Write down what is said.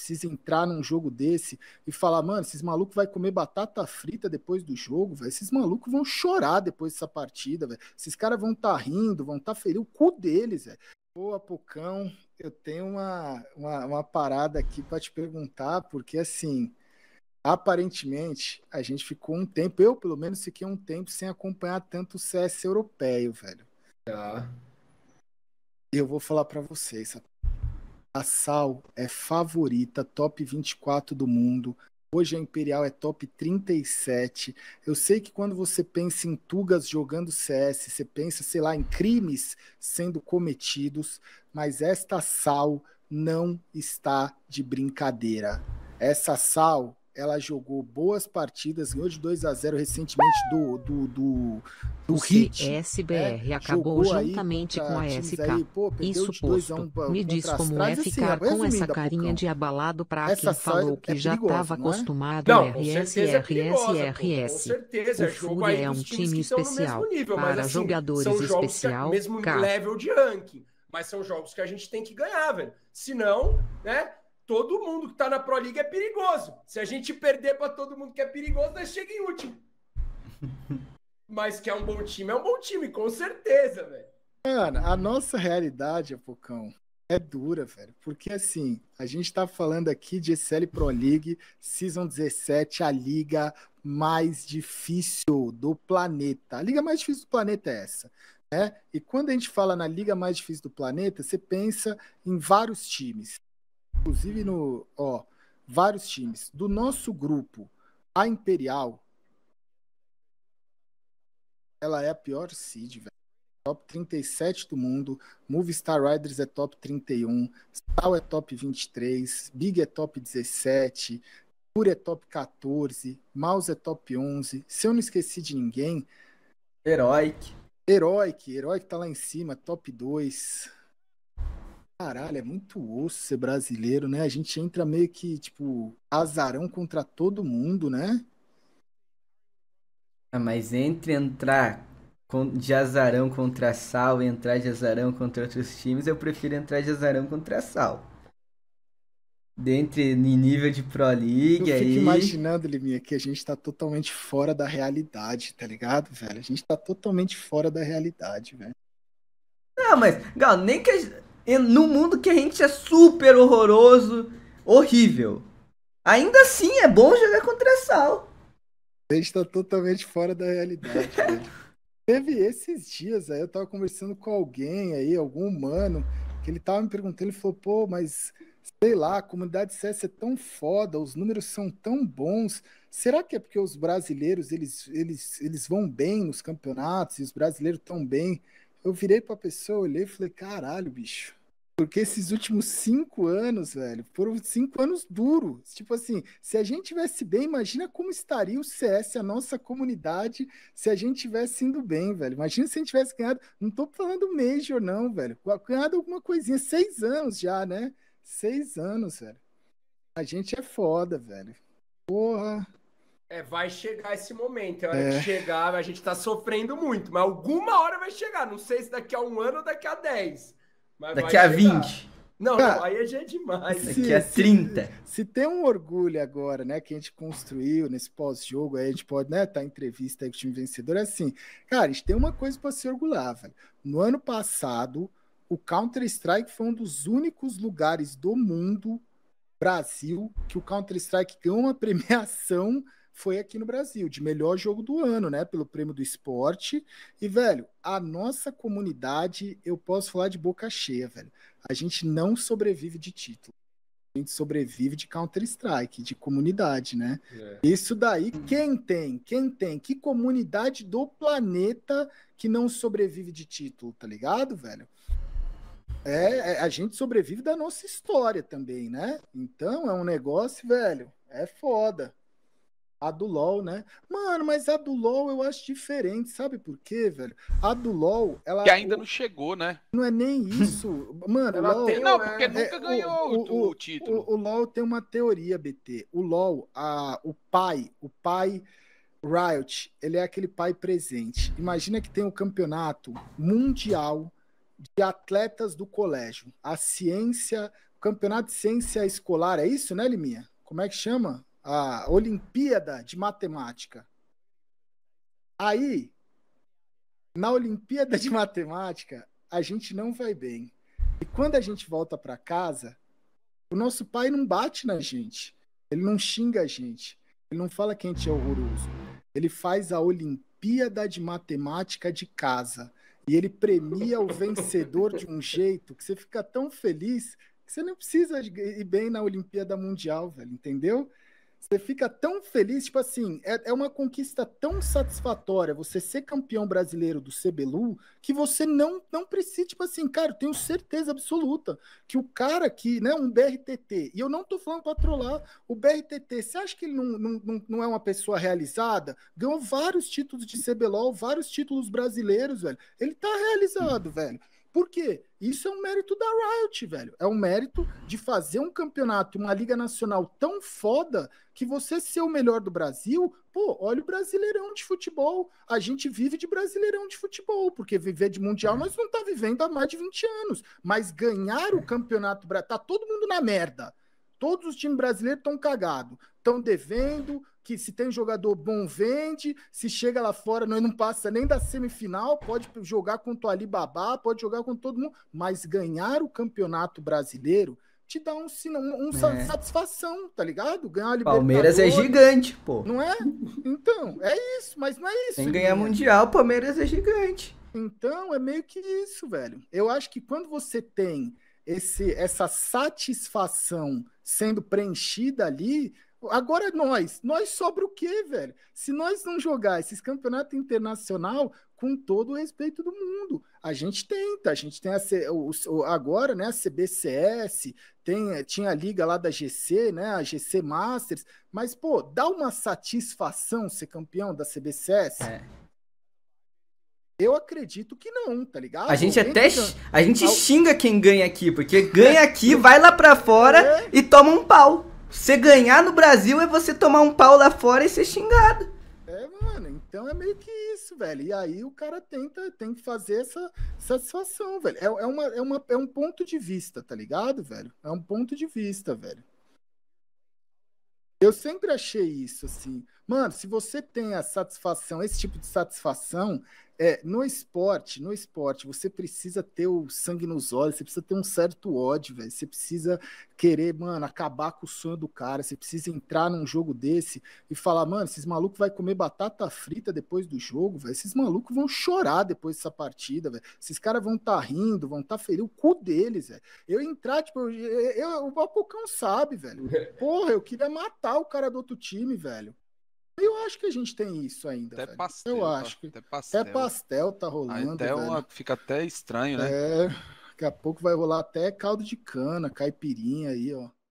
precisa entrar num jogo desse e falar, mano, esses malucos vai comer batata frita depois do jogo, velho. Esses malucos vão chorar depois dessa partida, velho. Esses caras vão estar tá rindo, vão estar tá ferindo o cu deles, velho. Boa, Pocão, eu tenho uma, uma, uma parada aqui para te perguntar, porque assim, aparentemente, a gente ficou um tempo, eu pelo menos fiquei um tempo sem acompanhar tanto o CS europeu, velho. Tá. Eu vou falar para vocês, sabe? A Sal é favorita, top 24 do mundo. Hoje a Imperial é top 37. Eu sei que quando você pensa em Tugas jogando CS, você pensa, sei lá, em crimes sendo cometidos, mas esta Sal não está de brincadeira. Essa Sal ela jogou boas partidas, ganhou de 2 a 0 recentemente do do do, do o Hit. SBR né? acabou jogou juntamente com a SK. Aí, pô, Isso posto. Um, Me diz como é ficar assim, com essa carinha de abalado para quem falou é que é já estava é? acostumado não, RS RS RS. O Fúria é, é um time especial nível, para mas, assim, jogadores é especial, a, mesmo level de ranking, mas são jogos que a gente tem que ganhar, velho. Senão, né? todo mundo que está na Pro League é perigoso. Se a gente perder para todo mundo que é perigoso, nós chega em último. Mas que é um bom time, é um bom time, com certeza, velho. Cara, a nossa realidade, Apocão, é dura, velho. Porque assim, a gente tá falando aqui de SL Pro League, Season 17, a liga mais difícil do planeta. A liga mais difícil do planeta é essa. Né? E quando a gente fala na liga mais difícil do planeta, você pensa em vários times inclusive no, ó, vários times. Do nosso grupo, a Imperial, ela é a pior seed, velho. Top 37 do mundo, Movistar Riders é top 31, Sal é top 23, Big é top 17, pure é top 14, Mouse é top 11. Se eu não esqueci de ninguém. Heroic. Heroic, Heroic tá lá em cima, top 2. Caralho, é muito osso ser brasileiro, né? A gente entra meio que, tipo, azarão contra todo mundo, né? Ah, mas entre entrar de azarão contra Sal e entrar de azarão contra outros times, eu prefiro entrar de azarão contra Sal. Dentre em nível de Pro League. Eu fico aí... imaginando, Liminha, que a gente tá totalmente fora da realidade, tá ligado, velho? A gente tá totalmente fora da realidade, velho. Não, ah, mas, Gal, nem que a no mundo que a gente é super horroroso, horrível. Ainda assim, é bom jogar contra Sal. A gente tá totalmente fora da realidade. Né? Teve esses dias aí, eu tava conversando com alguém aí, algum humano, que ele tava me perguntando, ele falou, pô, mas sei lá, a comunidade CS é tão foda, os números são tão bons. Será que é porque os brasileiros eles, eles, eles vão bem nos campeonatos e os brasileiros tão bem eu virei pra pessoa, olhei e falei, caralho, bicho. Porque esses últimos cinco anos, velho, foram cinco anos duros. Tipo assim, se a gente tivesse bem, imagina como estaria o CS, a nossa comunidade, se a gente tivesse indo bem, velho. Imagina se a gente tivesse ganhado, não tô falando Major, não, velho. Ganhado alguma coisinha, seis anos já, né? Seis anos, velho. A gente é foda, velho. Porra. É, vai chegar esse momento. É hora é. que chegar, a gente tá sofrendo muito, mas alguma hora vai chegar. Não sei se daqui a um ano ou daqui a 10. daqui a chegar. 20. Não, ah, não, aí já é demais. Se, daqui a 30. Se, se, tem um orgulho agora, né, que a gente construiu nesse pós-jogo, aí a gente pode, né, tá em entrevista aí com o time vencedor, é assim, cara, a gente tem uma coisa para se orgulhar, velho. No ano passado, o Counter-Strike foi um dos únicos lugares do mundo, Brasil, que o Counter-Strike ganhou uma premiação foi aqui no Brasil, de melhor jogo do ano, né? Pelo prêmio do esporte. E, velho, a nossa comunidade, eu posso falar de boca cheia, velho. A gente não sobrevive de título. A gente sobrevive de Counter-Strike, de comunidade, né? É. Isso daí, quem tem? Quem tem? Que comunidade do planeta que não sobrevive de título, tá ligado, velho? É, é a gente sobrevive da nossa história também, né? Então é um negócio, velho, é foda a do LoL, né? Mano, mas a do LoL eu acho diferente, sabe por quê, velho? A do LoL, ela. Que ainda o... não chegou, né? Não é nem isso. Mano, ela LOL, tem, não, é, porque é... nunca ganhou o, o, o título. O, LoL tem uma teoria, BT. O LoL, a, o pai, o pai Riot, ele é aquele pai presente. Imagina que tem um campeonato mundial de atletas do colégio. A ciência, campeonato de ciência escolar, é isso, né, Liminha? Como é que chama? a Olimpíada de Matemática. Aí, na Olimpíada de Matemática, a gente não vai bem. E quando a gente volta para casa, o nosso pai não bate na gente, ele não xinga a gente, ele não fala que a gente é horroroso. Ele faz a Olimpíada de Matemática de casa e ele premia o vencedor de um jeito que você fica tão feliz que você não precisa ir bem na Olimpíada Mundial, velho, entendeu? você fica tão feliz, tipo assim, é, é uma conquista tão satisfatória você ser campeão brasileiro do CBLU que você não não precisa, tipo assim, cara, eu tenho certeza absoluta que o cara aqui, né, um BRTT, e eu não tô falando pra trollar, o BRTT, você acha que ele não, não, não, é uma pessoa realizada? Ganhou vários títulos de CBLOL, vários títulos brasileiros, velho. Ele tá realizado, velho. Por quê? Isso é um mérito da Riot, velho. É um mérito de fazer um campeonato, uma liga nacional tão foda que você ser o melhor do Brasil, pô, olha o brasileirão de futebol. A gente vive de brasileirão de futebol, porque viver de mundial nós não tá vivendo há mais de 20 anos. Mas ganhar o campeonato, tá todo mundo na merda. Todos os times brasileiros estão cagados estão devendo, que se tem jogador bom, vende, se chega lá fora, não, não passa nem da semifinal, pode jogar contra o Alibaba, pode jogar com todo mundo, mas ganhar o campeonato brasileiro te dá um, um, um é. satisfação, tá ligado? Ganhar a Palmeiras é gigante, pô. Não é? Então, é isso, mas não é isso. Sem ganhar Mundial, Palmeiras é gigante. Então, é meio que isso, velho. Eu acho que quando você tem esse, essa satisfação sendo preenchida ali, Agora é nós, nós sobra o quê, velho? Se nós não jogar esses campeonatos internacional com todo o respeito do mundo, a gente tenta, a gente tem a C, o, o, agora, né, a CBCS, tem, tinha a liga lá da GC, né, a GC Masters, mas pô, dá uma satisfação ser campeão da CBCS? É. Eu acredito que não, tá ligado? A gente até a gente xinga quem ganha aqui, porque ganha aqui, vai lá pra fora é. e toma um pau. Você ganhar no Brasil é você tomar um pau lá fora e ser xingado. É, mano, então é meio que isso, velho. E aí o cara tenta, tem que fazer essa satisfação, velho. É, é, uma, é, uma, é um ponto de vista, tá ligado, velho? É um ponto de vista, velho. Eu sempre achei isso, assim. Mano, se você tem a satisfação, esse tipo de satisfação, é, no esporte, no esporte, você precisa ter o sangue nos olhos, você precisa ter um certo ódio, velho. Você precisa querer, mano, acabar com o sonho do cara. Você precisa entrar num jogo desse e falar, mano, esses malucos vai comer batata frita depois do jogo, velho. Esses malucos vão chorar depois dessa partida, velho. Esses caras vão estar tá rindo, vão estar tá ferindo o cu deles, velho. Eu entrar, tipo, eu, eu, o Balcocão sabe, velho. Porra, eu queria matar o cara do outro time, velho. Eu acho que a gente tem isso ainda. Até velho. pastel. Eu tá? acho que. Até pastel, até pastel tá rolando. Até uma... Fica até estranho, né? É. Daqui a pouco vai rolar até caldo de cana, caipirinha aí, ó.